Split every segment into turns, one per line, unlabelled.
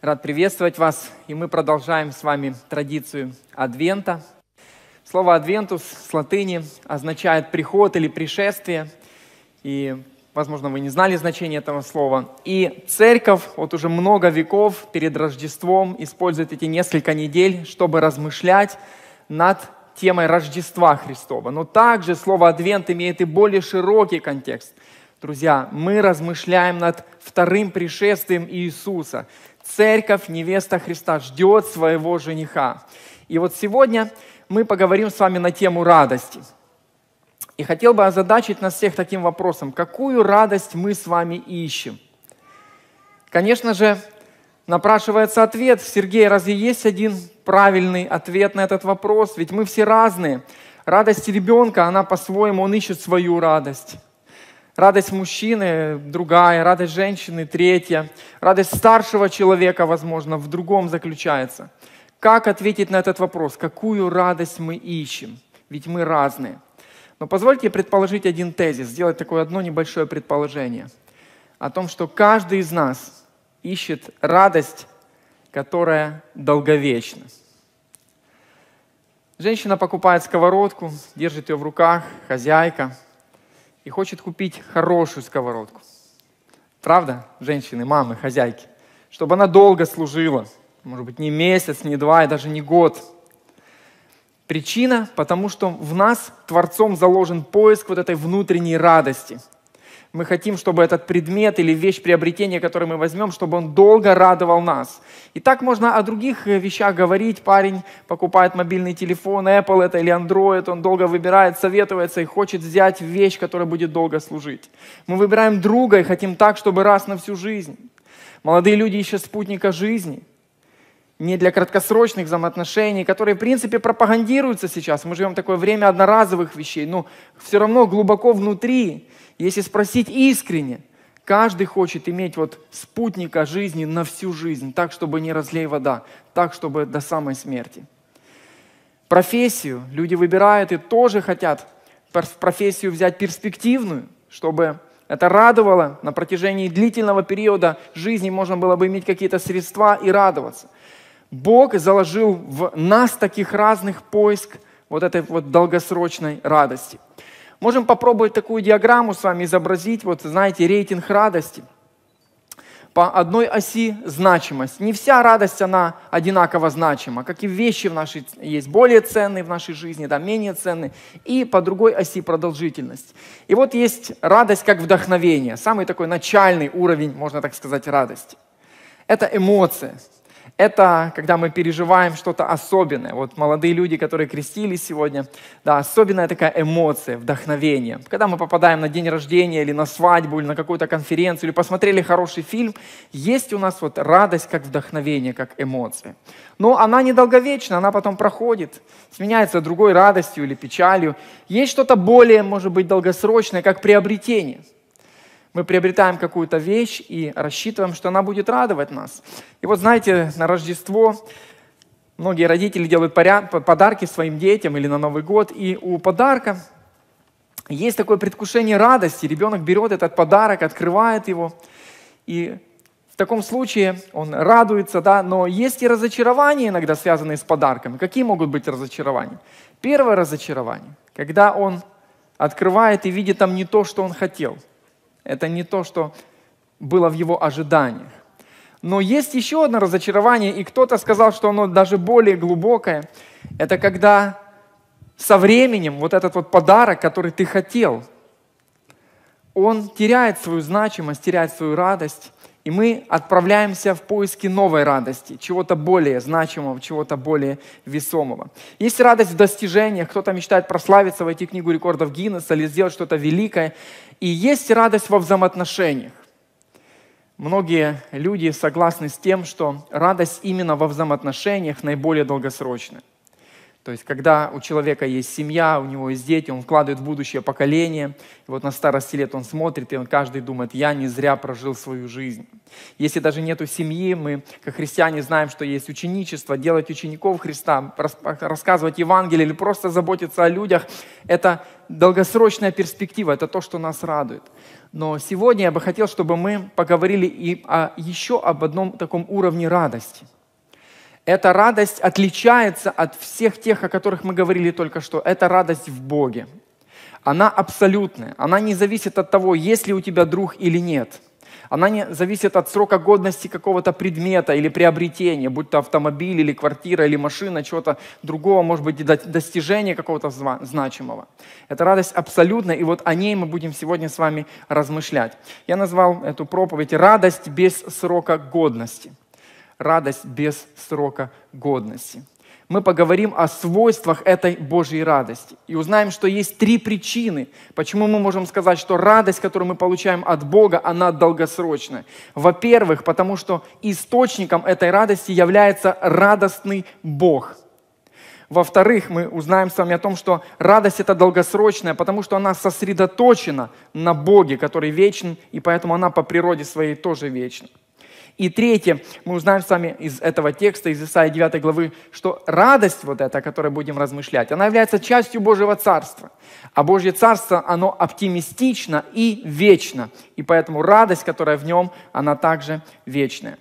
Рад приветствовать вас, и мы продолжаем с вами традицию Адвента. Слово «адвентус» с латыни означает «приход» или «пришествие», и, возможно, вы не знали значение этого слова. И церковь вот уже много веков перед Рождеством использует эти несколько недель, чтобы размышлять над темой Рождества Христова. Но также слово «адвент» имеет и более широкий контекст. Друзья, мы размышляем над вторым пришествием Иисуса, Церковь, невеста Христа ждет своего жениха. И вот сегодня мы поговорим с вами на тему радости. И хотел бы озадачить нас всех таким вопросом, какую радость мы с вами ищем? Конечно же, напрашивается ответ. Сергей, разве есть один правильный ответ на этот вопрос? Ведь мы все разные. Радость ребенка, она по-своему, он ищет свою радость. Радость мужчины другая, радость женщины третья, радость старшего человека, возможно, в другом заключается. Как ответить на этот вопрос? Какую радость мы ищем? Ведь мы разные. Но позвольте предположить один тезис, сделать такое одно небольшое предположение о том, что каждый из нас ищет радость, которая долговечна. Женщина покупает сковородку, держит ее в руках, хозяйка – и хочет купить хорошую сковородку. Правда, женщины, мамы, хозяйки? Чтобы она долго служила. Может быть, не месяц, не два и даже не год. Причина, потому что в нас Творцом заложен поиск вот этой внутренней радости – мы хотим, чтобы этот предмет или вещь приобретения, который мы возьмем, чтобы он долго радовал нас. И так можно о других э, вещах говорить. Парень покупает мобильный телефон, Apple это или Android, он долго выбирает, советуется и хочет взять вещь, которая будет долго служить. Мы выбираем друга и хотим так, чтобы раз на всю жизнь. Молодые люди ищут спутника жизни не для краткосрочных взаимоотношений, которые, в принципе, пропагандируются сейчас. Мы живем в такое время одноразовых вещей, но все равно глубоко внутри если спросить искренне, каждый хочет иметь вот спутника жизни на всю жизнь, так, чтобы не разлей вода, так, чтобы до самой смерти. Профессию люди выбирают и тоже хотят в профессию взять перспективную, чтобы это радовало на протяжении длительного периода жизни, можно было бы иметь какие-то средства и радоваться. Бог заложил в нас таких разных поиск вот этой вот долгосрочной радости. Можем попробовать такую диаграмму с вами изобразить, вот знаете, рейтинг радости – по одной оси значимость. Не вся радость, она одинаково значима, как и вещи в нашей есть более ценные в нашей жизни, да, менее ценные, и по другой оси продолжительность. И вот есть радость как вдохновение, самый такой начальный уровень, можно так сказать, радости. Это эмоция, это когда мы переживаем что-то особенное. Вот молодые люди, которые крестились сегодня, да, особенная такая эмоция, вдохновение. Когда мы попадаем на день рождения или на свадьбу, или на какую-то конференцию, или посмотрели хороший фильм, есть у нас вот радость как вдохновение, как эмоция. Но она недолговечна, она потом проходит, сменяется другой радостью или печалью. Есть что-то более, может быть, долгосрочное, как приобретение – мы приобретаем какую-то вещь и рассчитываем, что она будет радовать нас. И вот знаете, на Рождество многие родители делают подарки своим детям или на Новый год, и у подарка есть такое предвкушение радости. Ребенок берет этот подарок, открывает его, и в таком случае он радуется, да, но есть и разочарования иногда, связанные с подарками. Какие могут быть разочарования? Первое разочарование, когда он открывает и видит там не то, что он хотел – это не то, что было в его ожиданиях. Но есть еще одно разочарование, и кто-то сказал, что оно даже более глубокое. Это когда со временем вот этот вот подарок, который ты хотел, он теряет свою значимость, теряет свою радость, и мы отправляемся в поиски новой радости, чего-то более значимого, чего-то более весомого. Есть радость в достижениях, кто-то мечтает прославиться, войти в книгу рекордов Гиннесса или сделать что-то великое. И есть радость во взаимоотношениях. Многие люди согласны с тем, что радость именно во взаимоотношениях наиболее долгосрочная. То есть, когда у человека есть семья, у него есть дети, он вкладывает в будущее поколение. И вот на старости лет он смотрит, и он каждый думает, я не зря прожил свою жизнь. Если даже нету семьи, мы, как христиане, знаем, что есть ученичество, делать учеников Христа, рассказывать Евангелие или просто заботиться о людях. Это долгосрочная перспектива, это то, что нас радует. Но сегодня я бы хотел, чтобы мы поговорили и о, еще об одном таком уровне радости – эта радость отличается от всех тех, о которых мы говорили только что. Это радость в Боге. Она абсолютная. Она не зависит от того, есть ли у тебя друг или нет. Она не зависит от срока годности какого-то предмета или приобретения, будь то автомобиль или квартира или машина, чего-то другого, может быть, достижения какого-то значимого. Это радость абсолютная, и вот о ней мы будем сегодня с вами размышлять. Я назвал эту проповедь «Радость без срока годности» радость без срока годности. Мы поговорим о свойствах этой Божьей радости и узнаем, что есть три причины, почему мы можем сказать, что радость, которую мы получаем от Бога, она долгосрочная. Во-первых, потому что источником этой радости является радостный Бог – во-вторых, мы узнаем с вами о том, что радость это долгосрочная, потому что она сосредоточена на Боге, который вечен, и поэтому она по природе своей тоже вечна. И третье, мы узнаем с вами из этого текста, из Исаии 9 главы, что радость вот эта, о которой будем размышлять, она является частью Божьего Царства. А Божье Царство, оно оптимистично и вечно. И поэтому радость, которая в нем, она также вечная.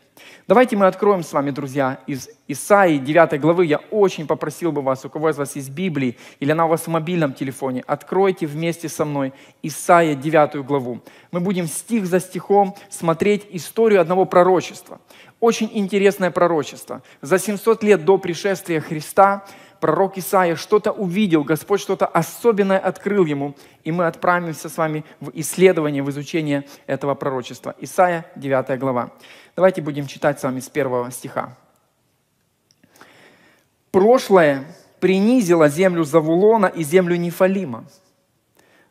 Давайте мы откроем с вами, друзья, из Исаии 9 главы. Я очень попросил бы вас, у кого из вас есть Библии, или она у вас в мобильном телефоне, откройте вместе со мной Исаия 9 главу. Мы будем стих за стихом смотреть историю одного пророчества. Очень интересное пророчество. За 700 лет до пришествия Христа – пророк Исаия что-то увидел, Господь что-то особенное открыл ему, и мы отправимся с вами в исследование, в изучение этого пророчества. Исаия, 9 глава. Давайте будем читать с вами с первого стиха. «Прошлое принизило землю Завулона и землю Нефалима,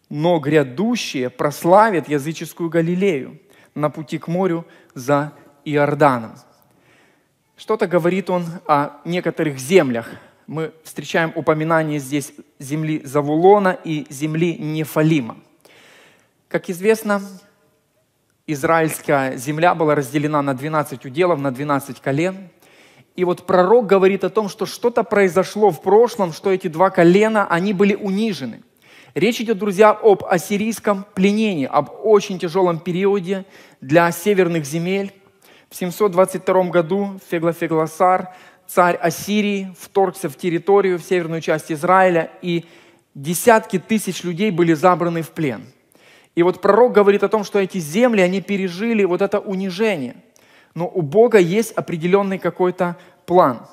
но грядущее прославит языческую Галилею на пути к морю за Иорданом». Что-то говорит он о некоторых землях, мы встречаем упоминание здесь земли Завулона и земли Нефалима. Как известно, израильская земля была разделена на 12 уделов, на 12 колен. И вот пророк говорит о том, что что-то произошло в прошлом, что эти два колена, они были унижены. Речь идет, друзья, об ассирийском пленении, об очень тяжелом периоде для северных земель. В 722 году Феглофеглосар царь Ассирии вторгся в территорию, в северную часть Израиля, и десятки тысяч людей были забраны в плен. И вот пророк говорит о том, что эти земли, они пережили вот это унижение. Но у Бога есть определенный какой-то план.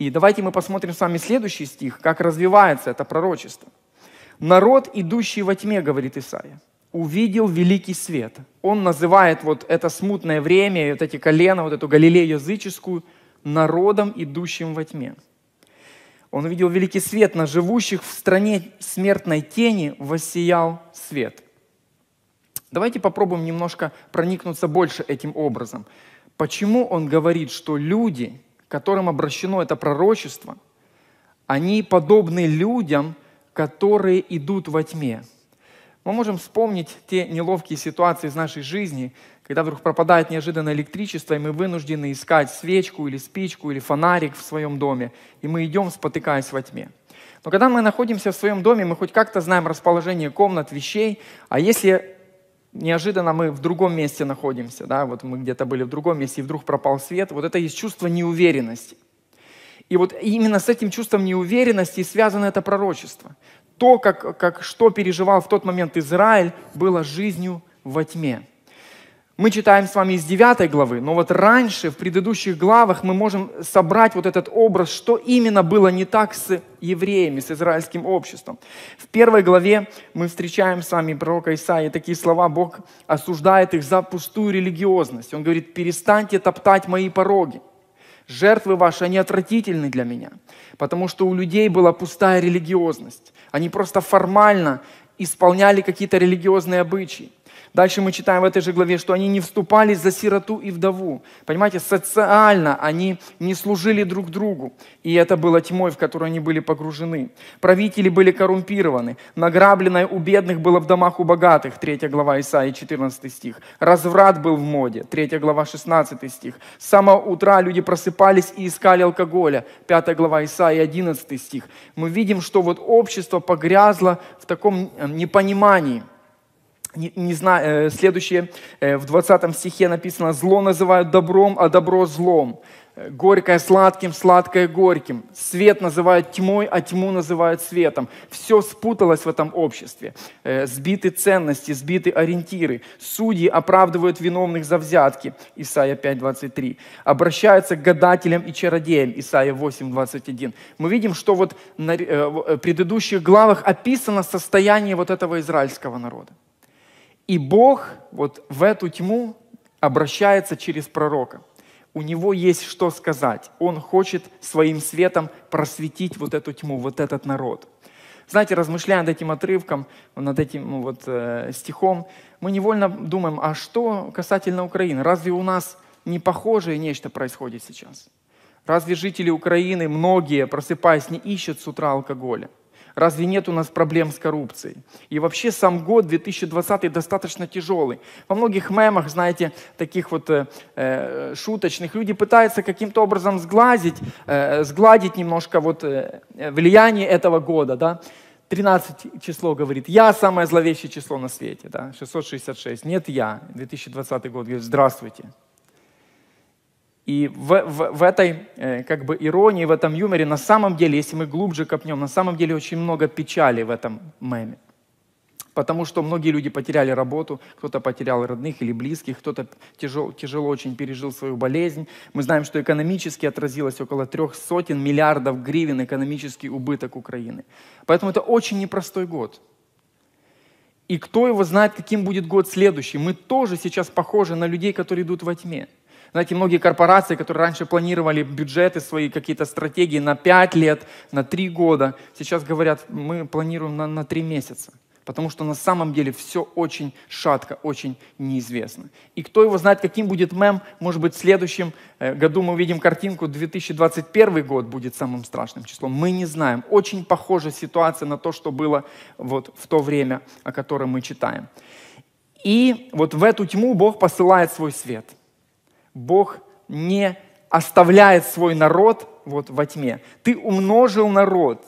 И давайте мы посмотрим с вами следующий стих, как развивается это пророчество. «Народ, идущий во тьме, — говорит Исаия, — увидел великий свет». Он называет вот это смутное время, вот эти колена, вот эту Галилею языческую — народом, идущим во тьме. Он увидел великий свет, на живущих в стране смертной тени воссиял свет. Давайте попробуем немножко проникнуться больше этим образом. Почему он говорит, что люди, которым обращено это пророчество, они подобны людям, которые идут во тьме. Мы можем вспомнить те неловкие ситуации из нашей жизни, когда вдруг пропадает неожиданно электричество, и мы вынуждены искать свечку или спичку или фонарик в своем доме, и мы идем, спотыкаясь во тьме. Но когда мы находимся в своем доме, мы хоть как-то знаем расположение комнат, вещей, а если неожиданно мы в другом месте находимся, да, вот мы где-то были в другом месте, и вдруг пропал свет, вот это есть чувство неуверенности. И вот именно с этим чувством неуверенности связано это пророчество. То, как, как что переживал в тот момент Израиль, было жизнью во тьме. Мы читаем с вами из 9 главы, но вот раньше, в предыдущих главах, мы можем собрать вот этот образ, что именно было не так с евреями, с израильским обществом. В первой главе мы встречаем с вами пророка Исаии такие слова, Бог осуждает их за пустую религиозность. Он говорит, перестаньте топтать мои пороги. Жертвы ваши, они отвратительны для меня, потому что у людей была пустая религиозность. Они просто формально исполняли какие-то религиозные обычаи. Дальше мы читаем в этой же главе, что они не вступали за сироту и вдову. Понимаете, социально они не служили друг другу. И это было тьмой, в которую они были погружены. Правители были коррумпированы. Награбленное у бедных было в домах у богатых. Третья глава Исаии, 14 стих. Разврат был в моде. Третья глава, 16 стих. С самого утра люди просыпались и искали алкоголя. Пятая глава Исаии, 11 стих. Мы видим, что вот общество погрязло в таком э, непонимании – не, не знаю, э, следующее, э, в 20 стихе написано, зло называют добром, а добро злом. Э, горькое сладким, сладкое горьким. Свет называют тьмой, а тьму называют светом. Все спуталось в этом обществе. Сбиты ценности, сбиты ориентиры. Судьи оправдывают виновных за взятки. Исайя 5.23. Обращаются к гадателям и чародеям. Исайя 8.21. Мы видим, что вот на предыдущих главах описано состояние вот этого израильского народа. И Бог вот в эту тьму обращается через пророка. У него есть что сказать. Он хочет своим светом просветить вот эту тьму, вот этот народ. Знаете, размышляя над этим отрывком, над этим ну, вот, э, стихом, мы невольно думаем, а что касательно Украины? Разве у нас не похожее нечто происходит сейчас? Разве жители Украины, многие, просыпаясь, не ищут с утра алкоголя? Разве нет у нас проблем с коррупцией? И вообще сам год 2020 достаточно тяжелый. Во многих мемах, знаете, таких вот э, э, шуточных, люди пытаются каким-то образом сглазить, э, сгладить немножко вот э, влияние этого года, да. 13 число говорит, я самое зловещее число на свете, да, 666, нет я, 2020 год говорит, здравствуйте, и в, в, в этой э, как бы иронии, в этом юморе, на самом деле, если мы глубже копнем, на самом деле очень много печали в этом меме. Потому что многие люди потеряли работу, кто-то потерял родных или близких, кто-то тяжело, тяжело очень пережил свою болезнь. Мы знаем, что экономически отразилось около трех сотен миллиардов гривен экономический убыток Украины. Поэтому это очень непростой год. И кто его знает, каким будет год следующий. Мы тоже сейчас похожи на людей, которые идут во тьме. Знаете, многие корпорации, которые раньше планировали бюджеты свои, какие-то стратегии на 5 лет, на 3 года, сейчас говорят, мы планируем на, на 3 месяца. Потому что на самом деле все очень шатко, очень неизвестно. И кто его знает, каким будет мем, может быть, в следующем э, году мы увидим картинку, 2021 год будет самым страшным числом. Мы не знаем. Очень похожа ситуация на то, что было вот в то время, о котором мы читаем. И вот в эту тьму Бог посылает свой свет – Бог не оставляет свой народ вот во тьме. Ты умножил народ,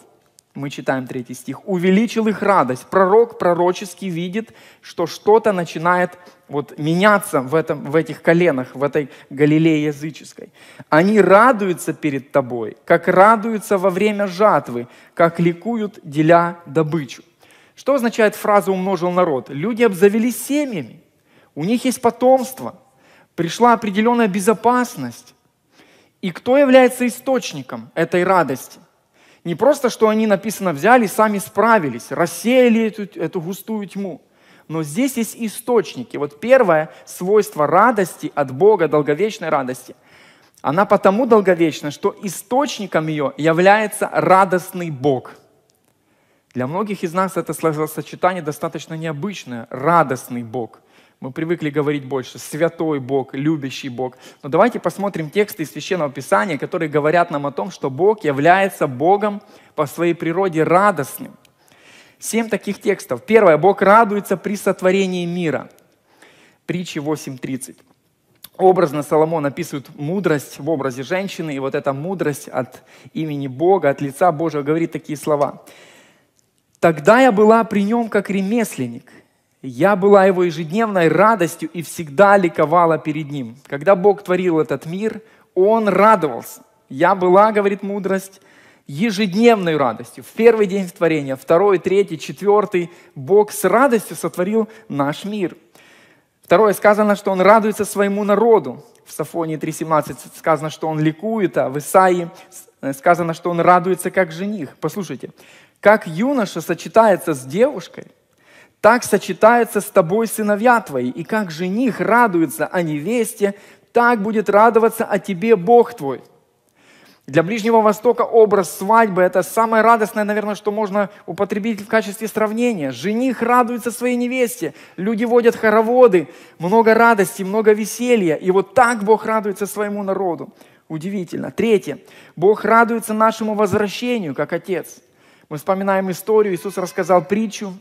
мы читаем третий стих, увеличил их радость. Пророк пророчески видит, что что-то начинает вот меняться в, этом, в этих коленах, в этой Галилее языческой. Они радуются перед тобой, как радуются во время жатвы, как ликуют, деля добычу. Что означает фраза «умножил народ»? Люди обзавелись семьями, у них есть потомство – пришла определенная безопасность. И кто является источником этой радости? Не просто, что они, написано, взяли, сами справились, рассеяли эту, эту густую тьму. Но здесь есть источники. Вот первое свойство радости от Бога, долговечной радости, она потому долговечна, что источником ее является радостный Бог. Для многих из нас это сочетание достаточно необычное – радостный Бог – мы привыкли говорить больше «святой Бог», «любящий Бог». Но давайте посмотрим тексты из Священного Писания, которые говорят нам о том, что Бог является Богом по своей природе радостным. Семь таких текстов. Первое. Бог радуется при сотворении мира. Притчи 8.30. Образно Соломон описывает мудрость в образе женщины, и вот эта мудрость от имени Бога, от лица Божьего говорит такие слова. «Тогда я была при нем как ремесленник, я была его ежедневной радостью и всегда ликовала перед ним. Когда Бог творил этот мир, он радовался. Я была, говорит мудрость, ежедневной радостью. В первый день творения, второй, третий, четвертый Бог с радостью сотворил наш мир. Второе, сказано, что он радуется своему народу. В Сафонии 3.17 сказано, что он ликует, а в Исаии э, сказано, что он радуется как жених. Послушайте, как юноша сочетается с девушкой – так сочетается с тобой сыновья твои, и как жених радуется о невесте, так будет радоваться о тебе Бог твой. Для Ближнего Востока образ свадьбы – это самое радостное, наверное, что можно употребить в качестве сравнения. Жених радуется своей невесте, люди водят хороводы, много радости, много веселья. И вот так Бог радуется своему народу. Удивительно. Третье. Бог радуется нашему возвращению, как Отец. Мы вспоминаем историю, Иисус рассказал притчу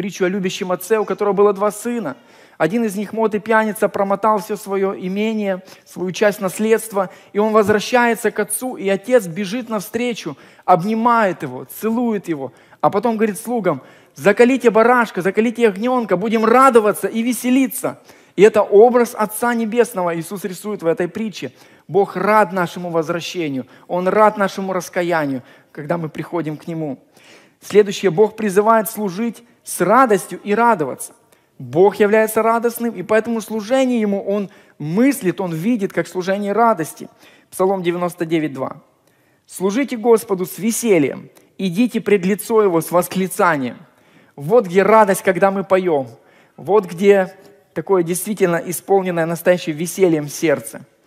притчу о любящем отце, у которого было два сына. Один из них, мод и пьяница, промотал все свое имение, свою часть наследства, и он возвращается к отцу, и отец бежит навстречу, обнимает его, целует его, а потом говорит слугам, закалите барашка, закалите ягненка, будем радоваться и веселиться. И это образ Отца Небесного Иисус рисует в этой притче. Бог рад нашему возвращению, Он рад нашему раскаянию, когда мы приходим к Нему. Следующее, Бог призывает служить с радостью и радоваться. Бог является радостным, и поэтому служение Ему Он мыслит, Он видит, как служение радости. Псалом 99.2. «Служите Господу с весельем, идите пред лицо Его с восклицанием». Вот где радость, когда мы поем. Вот где такое действительно исполненное настоящим весельем сердце –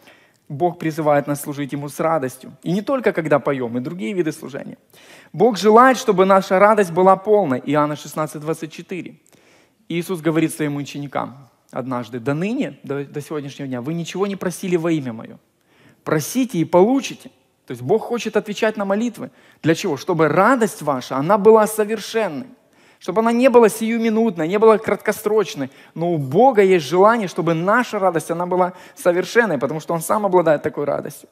Бог призывает нас служить Ему с радостью. И не только когда поем, и другие виды служения. Бог желает, чтобы наша радость была полной. Иоанна 16, 24. Иисус говорит своим ученикам однажды, «До ныне, до, до сегодняшнего дня, вы ничего не просили во имя Мое. Просите и получите». То есть Бог хочет отвечать на молитвы. Для чего? Чтобы радость ваша, она была совершенной чтобы она не была сиюминутной, не была краткосрочной. Но у Бога есть желание, чтобы наша радость, она была совершенной, потому что Он сам обладает такой радостью.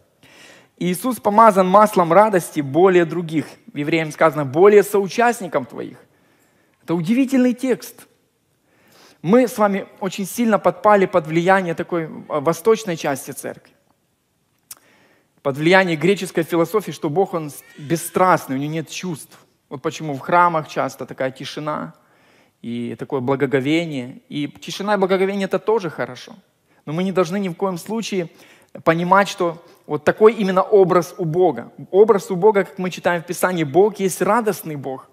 Иисус помазан маслом радости более других. В Евреям сказано, более соучастником твоих. Это удивительный текст. Мы с вами очень сильно подпали под влияние такой а, восточной части церкви под влияние греческой философии, что Бог, Он бесстрастный, у Него нет чувств. Вот почему в храмах часто такая тишина и такое благоговение. И тишина и благоговение это тоже хорошо. Но мы не должны ни в коем случае понимать, что вот такой именно образ у Бога. Образ у Бога, как мы читаем в Писании, Бог есть радостный Бог.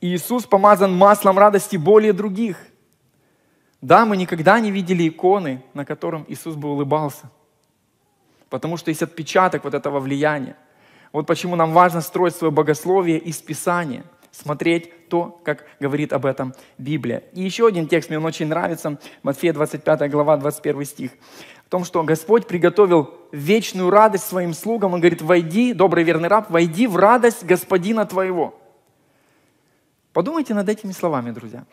И Иисус помазан маслом радости более других. Да, мы никогда не видели иконы, на котором Иисус бы улыбался, потому что есть отпечаток вот этого влияния – вот почему нам важно строить свое богословие из Писания, смотреть то, как говорит об этом Библия. И еще один текст, мне он очень нравится, Матфея 25 глава, 21 стих, о том, что Господь приготовил вечную радость своим слугам. Он говорит, войди, добрый верный раб, войди в радость Господина твоего. Подумайте над этими словами, друзья.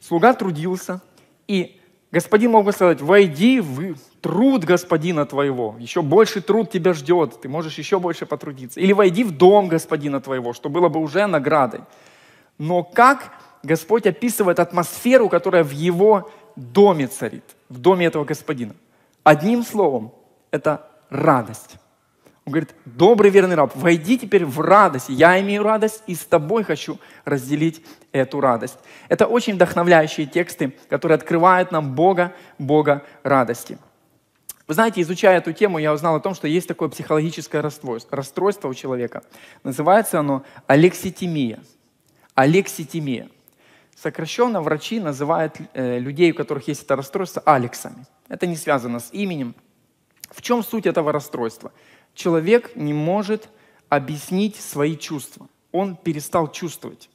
Слуга трудился, и Господин мог бы сказать, войди в труд господина твоего, еще больше труд тебя ждет, ты можешь еще больше потрудиться. Или войди в дом господина твоего, что было бы уже наградой. Но как Господь описывает атмосферу, которая в его доме царит, в доме этого господина? Одним словом, это радость. Он говорит, добрый верный раб, войди теперь в радость. Я имею радость и с тобой хочу разделить эту радость. Это очень вдохновляющие тексты, которые открывают нам Бога, Бога радости. Вы знаете, изучая эту тему, я узнал о том, что есть такое психологическое расстройство, расстройство у человека. Называется оно алекситимия. Алекситимия. Сокращенно врачи называют э, людей, у которых есть это расстройство, алексами. Это не связано с именем. В чем суть этого расстройства? человек не может объяснить свои чувства. Он перестал чувствовать.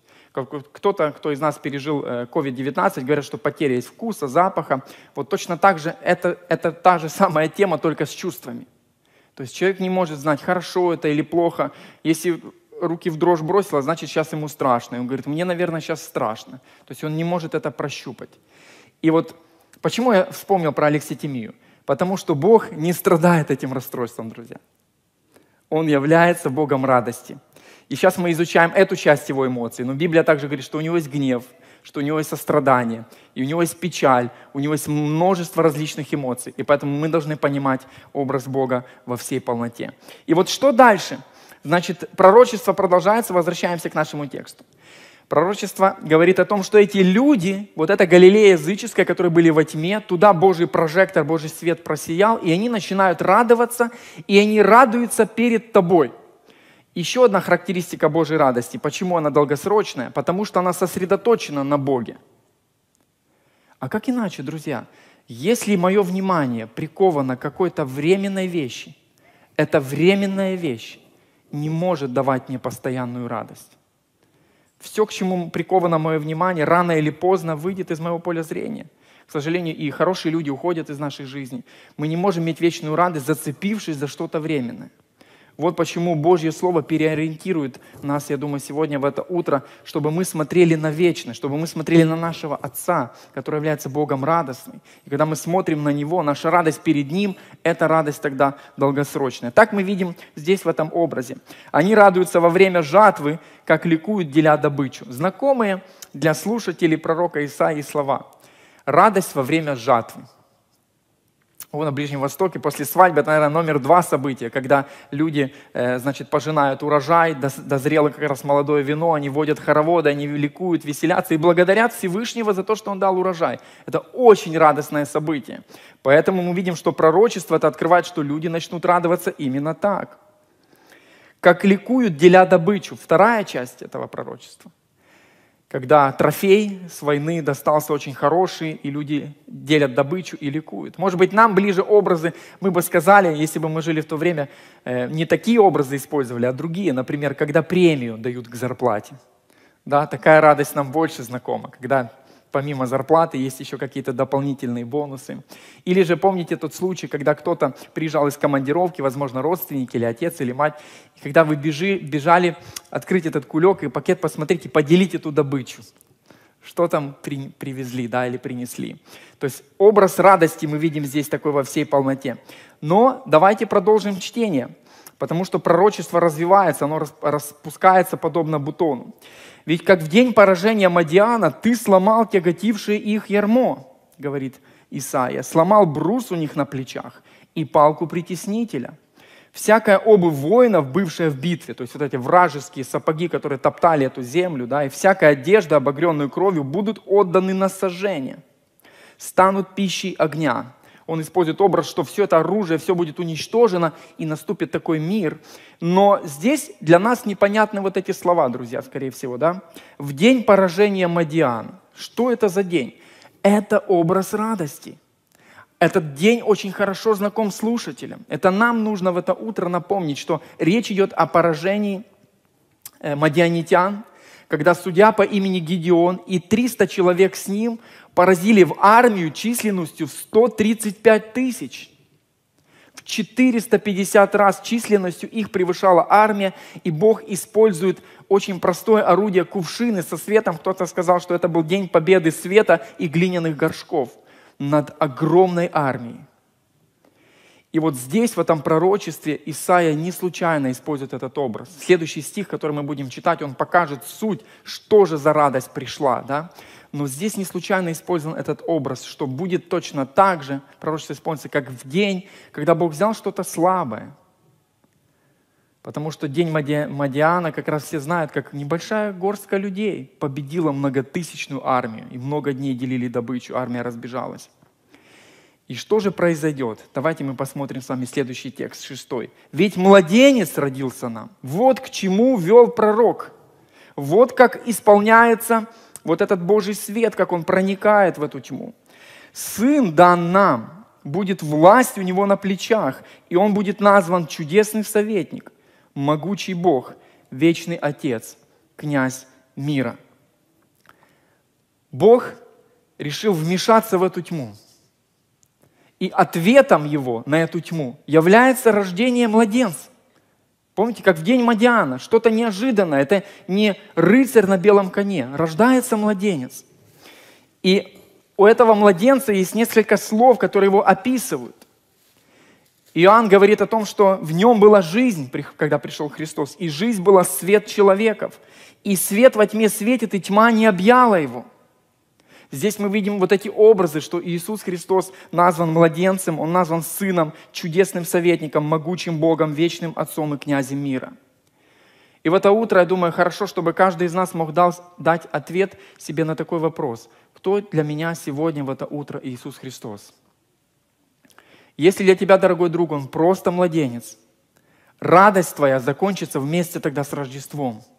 Кто-то, кто из нас пережил COVID-19, э, говорят, что потеря есть вкуса, запаха. Вот точно так же это, это та же самая тема, только с чувствами. То есть человек не может знать, хорошо это или плохо. Если руки в дрожь бросила, значит, сейчас ему страшно. И он говорит, мне, наверное, сейчас страшно. То есть он не может это прощупать. И вот почему я вспомнил про алекситимию? Потому что Бог не страдает этим расстройством, друзья. Он является Богом радости. И сейчас мы изучаем эту часть его эмоций. Но Библия также говорит, что у него есть гнев, что у него есть сострадание, и у него есть печаль, у него есть множество различных эмоций. И поэтому мы должны понимать образ Бога во всей полноте. И вот что дальше? Значит, пророчество продолжается, возвращаемся к нашему тексту. Пророчество говорит о том, что эти люди, вот эта Галилея языческая, которые были во тьме, туда Божий прожектор, Божий свет просиял, и они начинают радоваться, и они радуются перед тобой. Еще одна характеристика Божьей радости. Почему она долгосрочная? Потому что она сосредоточена на Боге. А как иначе, друзья? Если мое внимание приковано к какой-то временной вещи, эта временная вещь не может давать мне постоянную радость. Все, к чему приковано мое внимание, рано или поздно выйдет из моего поля зрения. К сожалению, и хорошие люди уходят из нашей жизни. Мы не можем иметь вечную радость, зацепившись за что-то временное. Вот почему Божье Слово переориентирует нас, я думаю, сегодня в это утро, чтобы мы смотрели на вечность, чтобы мы смотрели на нашего Отца, который является Богом радостный. И когда мы смотрим на Него, наша радость перед Ним – это радость тогда долгосрочная. Так мы видим здесь в этом образе. Они радуются во время жатвы, как ликуют, деля добычу. Знакомые для слушателей пророка Исаии слова. Радость во время жатвы – на Ближнем Востоке после свадьбы, это, наверное, номер два событие, когда люди, э, значит, пожинают урожай, дозрело как раз молодое вино, они водят хороводы, они ликуют, веселятся и благодарят Всевышнего за то, что он дал урожай. Это очень радостное событие. Поэтому мы видим, что пророчество это открывает, что люди начнут радоваться именно так. Как ликуют, деля добычу. Вторая часть этого пророчества когда трофей с войны достался очень хороший, и люди делят добычу и ликуют. Может быть, нам ближе образы, мы бы сказали, если бы мы жили в то время, э, не такие образы использовали, а другие. Например, когда премию дают к зарплате. Да, такая радость нам больше знакома, когда помимо зарплаты есть еще какие-то дополнительные бонусы. Или же помните тот случай, когда кто-то приезжал из командировки, возможно, родственники или отец или мать, и когда вы бежи, бежали открыть этот кулек и пакет посмотреть и поделить эту добычу что там при, привезли, да, или принесли. То есть образ радости мы видим здесь такой во всей полноте. Но давайте продолжим чтение, потому что пророчество развивается, оно распускается подобно бутону. Ведь как в день поражения Мадиана ты сломал тяготившее их ярмо, говорит Исаия, сломал брус у них на плечах и палку притеснителя. Всякая обувь воинов, бывшая в битве, то есть вот эти вражеские сапоги, которые топтали эту землю, да, и всякая одежда, обогренную кровью, будут отданы на сожжение, станут пищей огня, он использует образ, что все это оружие, все будет уничтожено, и наступит такой мир. Но здесь для нас непонятны вот эти слова, друзья, скорее всего, да? В день поражения Мадиан. Что это за день? Это образ радости. Этот день очень хорошо знаком слушателям. Это нам нужно в это утро напомнить, что речь идет о поражении э, мадианитян, когда судья по имени Гедеон и 300 человек с ним поразили в армию численностью в 135 тысяч. В 450 раз численностью их превышала армия, и Бог использует очень простое орудие кувшины со светом. Кто-то сказал, что это был день победы света и глиняных горшков над огромной армией. И вот здесь, в этом пророчестве, Исаия не случайно использует этот образ. Следующий стих, который мы будем читать, он покажет суть, что же за радость пришла. Да? Но здесь не случайно использован этот образ, что будет точно так же, пророчество исполнится, как в день, когда Бог взял что-то слабое. Потому что день Мадиана, как раз все знают, как небольшая горстка людей победила многотысячную армию. И много дней делили добычу, армия разбежалась. И что же произойдет? Давайте мы посмотрим с вами следующий текст, шестой. «Ведь младенец родился нам». Вот к чему вел пророк. Вот как исполняется вот этот Божий свет, как он проникает в эту тьму. Сын дан нам, будет власть у него на плечах, и он будет назван чудесный советник, могучий Бог, вечный Отец, князь мира. Бог решил вмешаться в эту тьму. И ответом его на эту тьму является рождение младенца. Помните, как в день Мадиана, что-то неожиданное, это не рыцарь на белом коне, рождается младенец. И у этого младенца есть несколько слов, которые его описывают. Иоанн говорит о том, что в нем была жизнь, когда пришел Христос, и жизнь была свет человеков. И свет во тьме светит, и тьма не объяла его – Здесь мы видим вот эти образы, что Иисус Христос назван младенцем, Он назван сыном, чудесным советником, могучим Богом, вечным отцом и князем мира. И в это утро, я думаю, хорошо, чтобы каждый из нас мог дал дать ответ себе на такой вопрос. Кто для меня сегодня в это утро Иисус Христос? Если для тебя, дорогой друг, Он просто младенец, радость твоя закончится вместе тогда с Рождеством –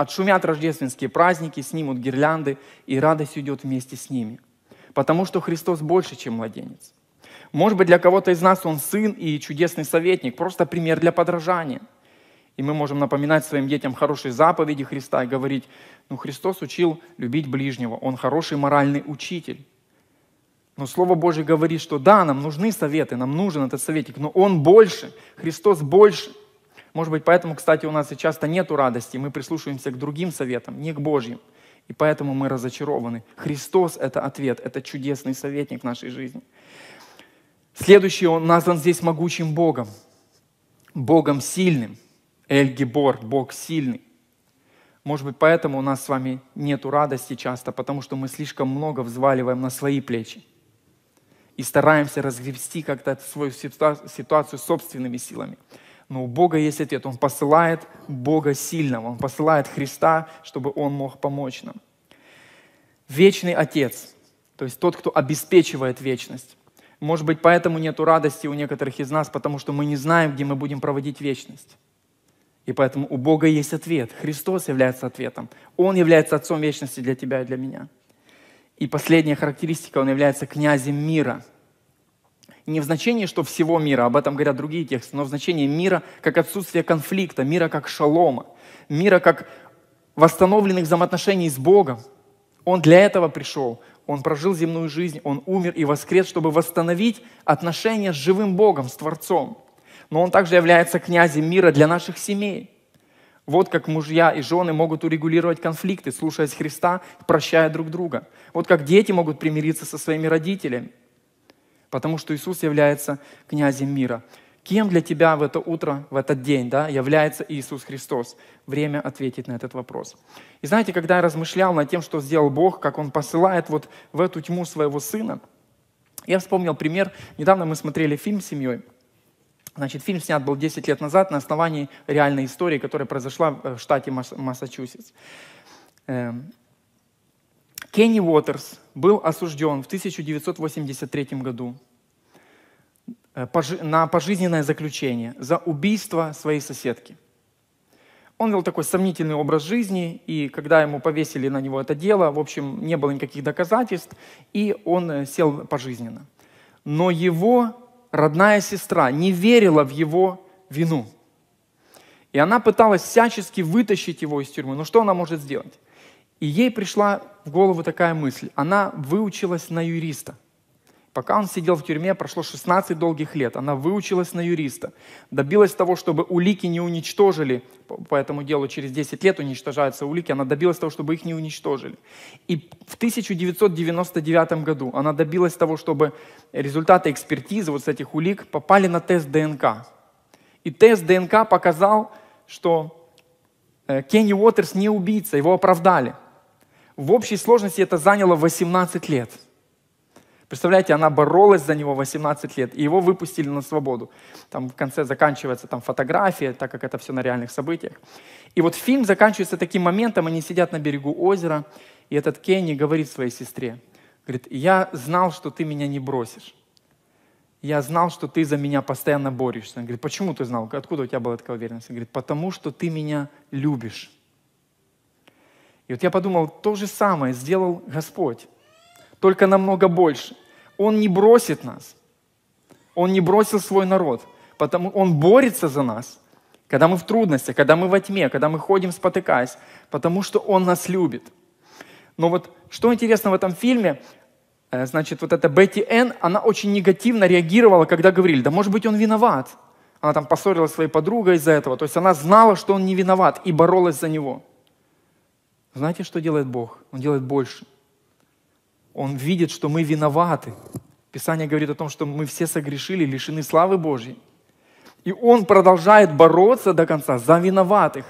отшумят рождественские праздники, снимут гирлянды, и радость уйдет вместе с ними. Потому что Христос больше, чем младенец. Может быть, для кого-то из нас Он сын и чудесный советник, просто пример для подражания. И мы можем напоминать своим детям хорошие заповеди Христа и говорить, ну, Христос учил любить ближнего, Он хороший моральный учитель. Но Слово Божье говорит, что да, нам нужны советы, нам нужен этот советник, но Он больше, Христос больше – может быть, поэтому, кстати, у нас часто нету радости, мы прислушиваемся к другим советам, не к Божьим. И поэтому мы разочарованы. Христос — это ответ, это чудесный советник нашей жизни. Следующий, он назван здесь могучим Богом. Богом сильным. Эль Гибор, Бог сильный. Может быть, поэтому у нас с вами нет радости часто, потому что мы слишком много взваливаем на свои плечи и стараемся разгребсти как-то свою ситуацию собственными силами. Но у Бога есть ответ. Он посылает Бога сильного. Он посылает Христа, чтобы Он мог помочь нам. Вечный Отец, то есть тот, кто обеспечивает вечность. Может быть, поэтому нет радости у некоторых из нас, потому что мы не знаем, где мы будем проводить вечность. И поэтому у Бога есть ответ. Христос является ответом. Он является Отцом вечности для тебя и для меня. И последняя характеристика, Он является князем мира – не в значении, что всего мира, об этом говорят другие тексты, но в значении мира как отсутствие конфликта, мира как шалома, мира как восстановленных взаимоотношений с Богом. Он для этого пришел. Он прожил земную жизнь, он умер и воскрес, чтобы восстановить отношения с живым Богом, с Творцом. Но он также является князем мира для наших семей. Вот как мужья и жены могут урегулировать конфликты, слушаясь Христа, прощая друг друга. Вот как дети могут примириться со своими родителями потому что Иисус является князем мира. Кем для тебя в это утро, в этот день да, является Иисус Христос? Время ответить на этот вопрос. И знаете, когда я размышлял над тем, что сделал Бог, как Он посылает вот в эту тьму своего Сына, я вспомнил пример. Недавно мы смотрели фильм с семьей. Значит, фильм снят был 10 лет назад на основании реальной истории, которая произошла э, в штате Масс- Массачусетс. Эм, Кенни Уотерс был осужден в 1983 году э, на пожизненное заключение за убийство своей соседки. Он вел такой сомнительный образ жизни, и когда ему повесили на него это дело, в общем, не было никаких доказательств, и он э, сел пожизненно. Но его родная сестра не верила в его вину. И она пыталась всячески вытащить его из тюрьмы. Но что она может сделать? И ей пришла в голову такая мысль. Она выучилась на юриста. Пока он сидел в тюрьме, прошло 16 долгих лет. Она выучилась на юриста. Добилась того, чтобы улики не уничтожили. По этому делу через 10 лет уничтожаются улики. Она добилась того, чтобы их не уничтожили. И в 1999 году она добилась того, чтобы результаты экспертизы вот с этих улик попали на тест ДНК. И тест ДНК показал, что э, Кенни Уотерс не убийца, его оправдали – в общей сложности это заняло 18 лет. Представляете, она боролась за него 18 лет, и его выпустили на свободу. Там в конце заканчивается там фотография, так как это все на реальных событиях. И вот фильм заканчивается таким моментом, они сидят на берегу озера, и этот Кенни говорит своей сестре, говорит, я знал, что ты меня не бросишь. Я знал, что ты за меня постоянно борешься. Он говорит, почему ты знал? Откуда у тебя была такая уверенность? Он говорит, потому что ты меня любишь. И вот я подумал, то же самое сделал Господь, только намного больше. Он не бросит нас. Он не бросил свой народ, потому он борется за нас, когда мы в трудности, когда мы во тьме, когда мы ходим спотыкаясь, потому что он нас любит. Но вот что интересно в этом фильме, э, значит, вот эта Бетти Энн, она очень негативно реагировала, когда говорили, да может быть он виноват. Она там поссорилась с своей подругой из-за этого. То есть она знала, что он не виноват и боролась за него – знаете, что делает Бог? Он делает больше. Он видит, что мы виноваты. Писание говорит о том, что мы все согрешили, лишены славы Божьей. И Он продолжает бороться до конца за виноватых.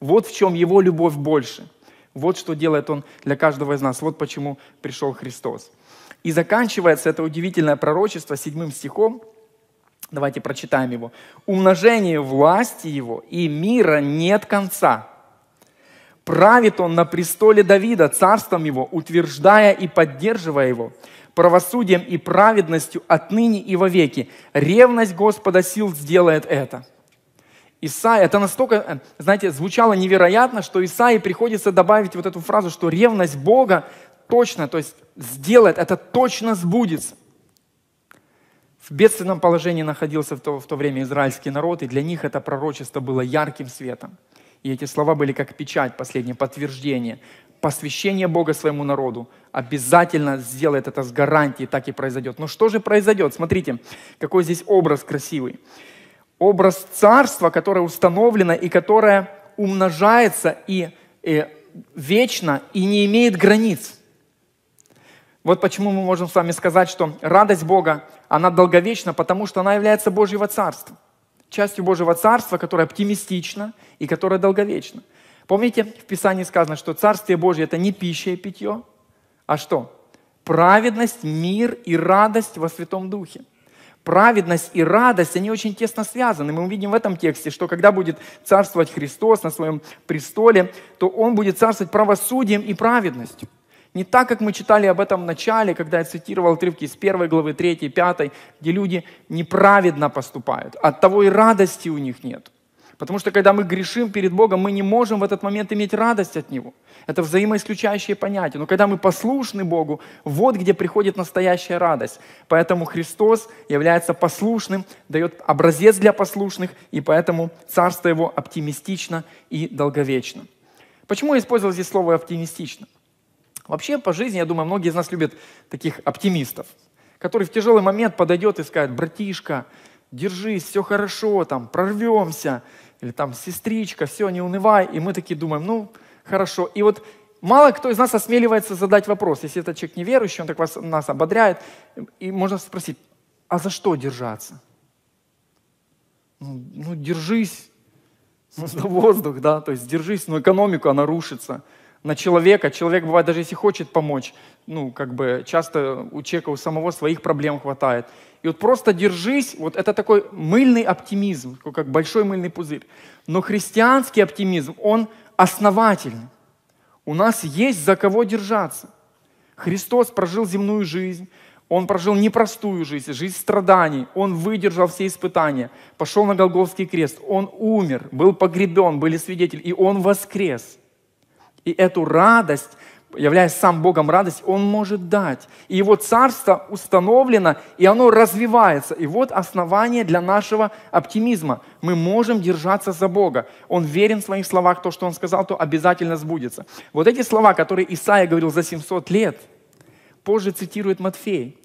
Вот в чем Его любовь больше. Вот что делает Он для каждого из нас. Вот почему пришел Христос. И заканчивается это удивительное пророчество седьмым стихом. Давайте прочитаем его. «Умножение власти Его и мира нет конца» Правит он на престоле Давида, царством его, утверждая и поддерживая его, правосудием и праведностью отныне и вовеки. Ревность Господа сил сделает это. Исаия, это настолько, э, знаете, звучало невероятно, что Исаии приходится добавить вот эту фразу, что ревность Бога точно, то есть сделает, это точно сбудется. В бедственном положении находился в то, в то время израильский народ, и для них это пророчество было ярким светом – и эти слова были как печать, последнее подтверждение. Посвящение Бога своему народу обязательно сделает это с гарантией, так и произойдет. Но что же произойдет? Смотрите, какой здесь образ красивый. Образ царства, которое установлено и которое умножается и, и э, вечно и не имеет границ. Вот почему мы можем с вами сказать, что радость Бога, она долговечна, потому что она является Божьего Царства частью Божьего Царства, которое оптимистично и которое долговечно. Помните, в Писании сказано, что Царствие Божье – это не пища и питье, а что? Праведность, мир и радость во Святом Духе. Праведность и радость, они очень тесно связаны. Мы увидим в этом тексте, что когда будет царствовать Христос на своем престоле, то Он будет царствовать правосудием и праведностью. Не так, как мы читали об этом в начале, когда я цитировал отрывки из первой главы третьей, пятой, где люди неправедно поступают. От того и радости у них нет. Потому что когда мы грешим перед Богом, мы не можем в этот момент иметь радость от Него. Это взаимоисключающее понятие. Но когда мы послушны Богу, вот где приходит настоящая радость. Поэтому Христос является послушным, дает образец для послушных, и поэтому Царство Его оптимистично и долговечно. Почему я использовал здесь слово «оптимистично»? Вообще по жизни, я думаю, многие из нас любят таких оптимистов, который в тяжелый момент подойдет и скажет, братишка, держись, все хорошо, там, прорвемся, или там, сестричка, все, не унывай. И мы такие думаем, ну, хорошо. И вот мало кто из нас осмеливается задать вопрос. Если этот человек неверующий, он так вас, нас ободряет, и можно спросить, а за что держаться? Ну, ну держись ну, за воздух, да, то есть держись, но ну, экономика она рушится – на человека. Человек бывает, даже если хочет помочь, ну, как бы часто у человека у самого своих проблем хватает. И вот просто держись, вот это такой мыльный оптимизм, такой как большой мыльный пузырь. Но христианский оптимизм, он основательный. У нас есть за кого держаться. Христос прожил земную жизнь, он прожил непростую жизнь, жизнь страданий. Он выдержал все испытания, пошел на Голговский крест. Он умер, был погребен, были свидетели, и он воскрес – и эту радость, являясь сам Богом радость, Он может дать. И Его царство установлено, и оно развивается. И вот основание для нашего оптимизма. Мы можем держаться за Бога. Он верен в своих словах, то, что Он сказал, то обязательно сбудется. Вот эти слова, которые Исаия говорил за 700 лет, позже цитирует Матфей.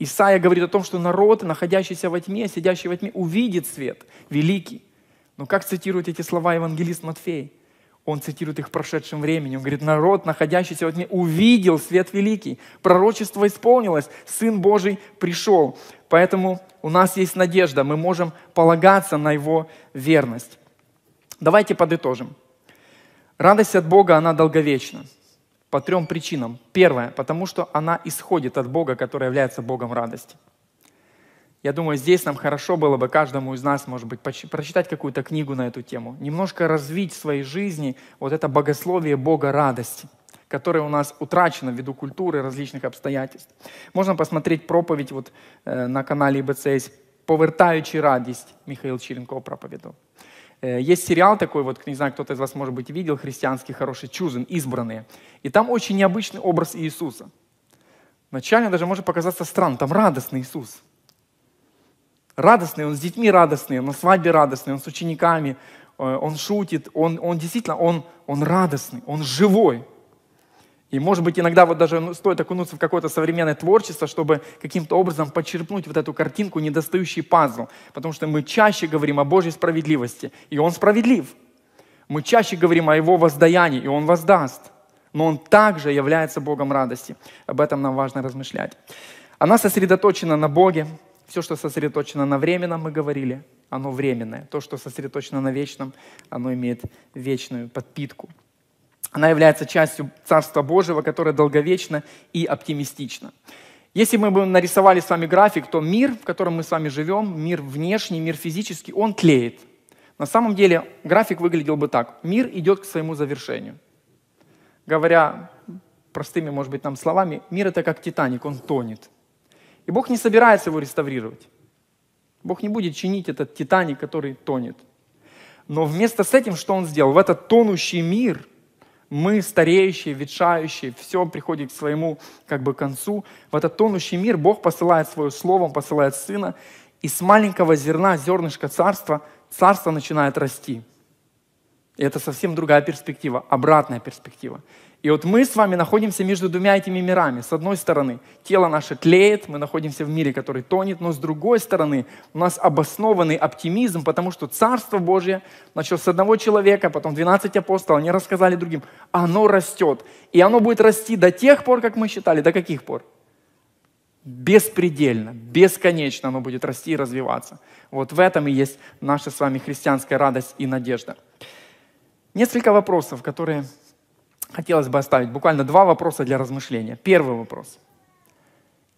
Исаия говорит о том, что народ, находящийся во тьме, сидящий во тьме, увидит свет великий. Но как цитирует эти слова евангелист Матфей? Он цитирует их прошедшим временем. Он говорит, народ, находящийся во тьме, увидел свет великий. Пророчество исполнилось. Сын Божий пришел. Поэтому у нас есть надежда. Мы можем полагаться на его верность. Давайте подытожим. Радость от Бога, она долговечна. По трем причинам. Первое, потому что она исходит от Бога, который является Богом радости. Я думаю, здесь нам хорошо было бы каждому из нас, может быть, прочитать какую-то книгу на эту тему, немножко развить в своей жизни вот это богословие Бога радости которое у нас утрачено ввиду культуры различных обстоятельств. Можно посмотреть проповедь вот, э, на канале ИБЦС «Повертаючи радость» Михаил Черенков проповедовал. Э, есть сериал такой, вот, не знаю, кто-то из вас, может быть, видел, христианский хороший, Чузен, «Избранные». И там очень необычный образ Иисуса. Начально даже может показаться странным, там радостный Иисус – радостный, он с детьми радостный, он на свадьбе радостный, он с учениками, э, он шутит, он, он действительно, он, он радостный, он живой. И, может быть, иногда вот даже ну, стоит окунуться в какое-то современное творчество, чтобы каким-то образом подчерпнуть вот эту картинку, недостающий пазл. Потому что мы чаще говорим о Божьей справедливости, и Он справедлив. Мы чаще говорим о Его воздаянии, и Он воздаст. Но Он также является Богом радости. Об этом нам важно размышлять. Она сосредоточена на Боге, все, что сосредоточено на временном, мы говорили, оно временное. То, что сосредоточено на вечном, оно имеет вечную подпитку. Она является частью Царства Божьего, которое долговечно и оптимистично. Если мы бы нарисовали с вами график, то мир, в котором мы с вами живем, мир внешний, мир физический, он клеит. На самом деле график выглядел бы так. Мир идет к своему завершению. Говоря простыми, может быть, нам словами, мир — это как Титаник, он тонет. И Бог не собирается его реставрировать. Бог не будет чинить этот Титаник, который тонет. Но вместо с этим, что Он сделал? В этот тонущий мир мы, стареющие, ветшающие, все приходит к своему как бы концу. В этот тонущий мир Бог посылает свое слово, Он посылает Сына, и с маленького зерна, зернышка царства, царство начинает расти. И это совсем другая перспектива, обратная перспектива. И вот мы с вами находимся между двумя этими мирами. С одной стороны, тело наше тлеет, мы находимся в мире, который тонет, но с другой стороны, у нас обоснованный оптимизм, потому что Царство Божье началось с одного человека, потом 12 апостолов, они рассказали другим, оно растет. И оно будет расти до тех пор, как мы считали, до каких пор? беспредельно, бесконечно оно будет расти и развиваться. Вот в этом и есть наша с вами христианская радость и надежда. Несколько вопросов, которые хотелось бы оставить буквально два вопроса для размышления. Первый вопрос.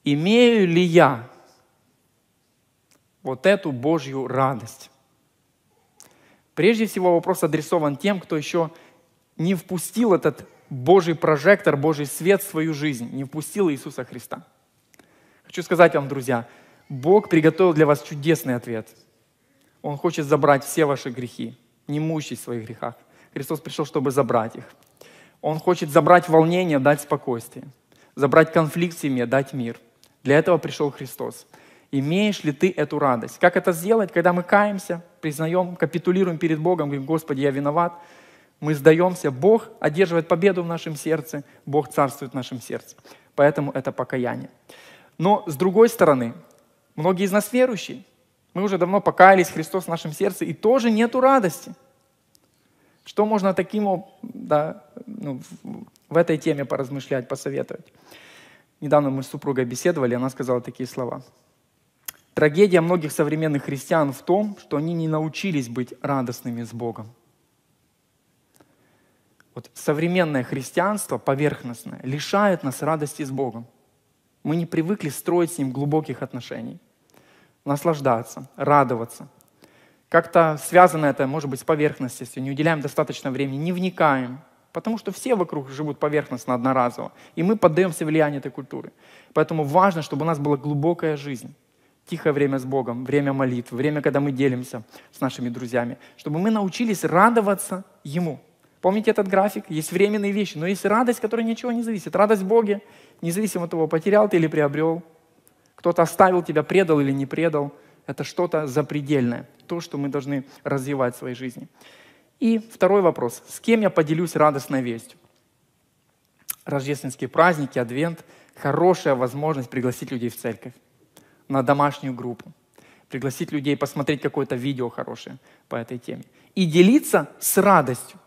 Имею ли я вот эту Божью радость? Прежде всего вопрос адресован тем, кто еще не впустил этот Божий прожектор, Божий свет в свою жизнь, не впустил Иисуса Христа. Хочу сказать вам, друзья, Бог приготовил для вас чудесный ответ. Он хочет забрать все ваши грехи. Не мучайтесь в своих грехах. Христос пришел, чтобы забрать их. Он хочет забрать волнение, дать спокойствие. Забрать конфликт в семье, дать мир. Для этого пришел Христос. Имеешь ли ты эту радость? Как это сделать, когда мы каемся, признаем, капитулируем перед Богом, говорим, Господи, я виноват. Мы сдаемся, Бог одерживает победу в нашем сердце, Бог царствует в нашем сердце. Поэтому это покаяние. Но с другой стороны, многие из нас верующие, мы уже давно покаялись, Христос в нашем сердце, и тоже нету радости – что можно таким, да, ну, в этой теме поразмышлять, посоветовать? Недавно мы с супругой беседовали, она сказала такие слова. Трагедия многих современных христиан в том, что они не научились быть радостными с Богом. Вот современное христианство поверхностное лишает нас радости с Богом. Мы не привыкли строить с Ним глубоких отношений, наслаждаться, радоваться, как-то связано это, может быть, с поверхностью. не уделяем достаточно времени, не вникаем, потому что все вокруг живут поверхностно, одноразово, и мы поддаемся влиянию этой культуры. Поэтому важно, чтобы у нас была глубокая жизнь, тихое время с Богом, время молитв, время, когда мы делимся с нашими друзьями, чтобы мы научились радоваться Ему. Помните этот график? Есть временные вещи, но есть радость, которая ничего не зависит. Радость Боге, независимо от того, потерял ты или приобрел, кто-то оставил тебя, предал или не предал – это что-то запредельное, то, что мы должны развивать в своей жизни. И второй вопрос. С кем я поделюсь радостной вестью? Рождественские праздники, адвент – хорошая возможность пригласить людей в церковь, на домашнюю группу, пригласить людей посмотреть какое-то видео хорошее по этой теме. И делиться с радостью.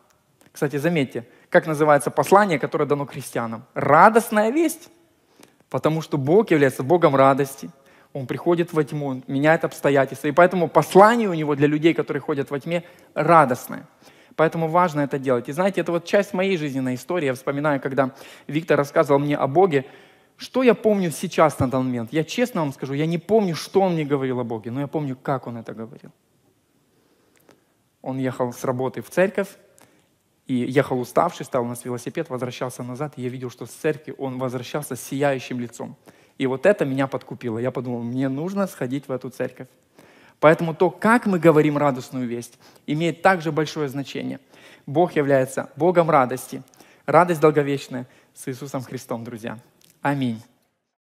Кстати, заметьте, как называется послание, которое дано христианам: Радостная весть. Потому что Бог является Богом радости он приходит во тьму, он меняет обстоятельства. И поэтому послание у него для людей, которые ходят во тьме, радостное. Поэтому важно это делать. И знаете, это вот часть моей жизненной истории. Я вспоминаю, когда Виктор рассказывал мне о Боге, что я помню сейчас на данный момент? Я честно вам скажу, я не помню, что он мне говорил о Боге, но я помню, как он это говорил. Он ехал с работы в церковь, и ехал уставший, стал у нас велосипед, возвращался назад, и я видел, что с церкви он возвращался с сияющим лицом. И вот это меня подкупило. Я подумал, мне нужно сходить в эту церковь. Поэтому то, как мы говорим радостную весть, имеет также большое значение. Бог является Богом радости. Радость долговечная с Иисусом Христом, друзья. Аминь.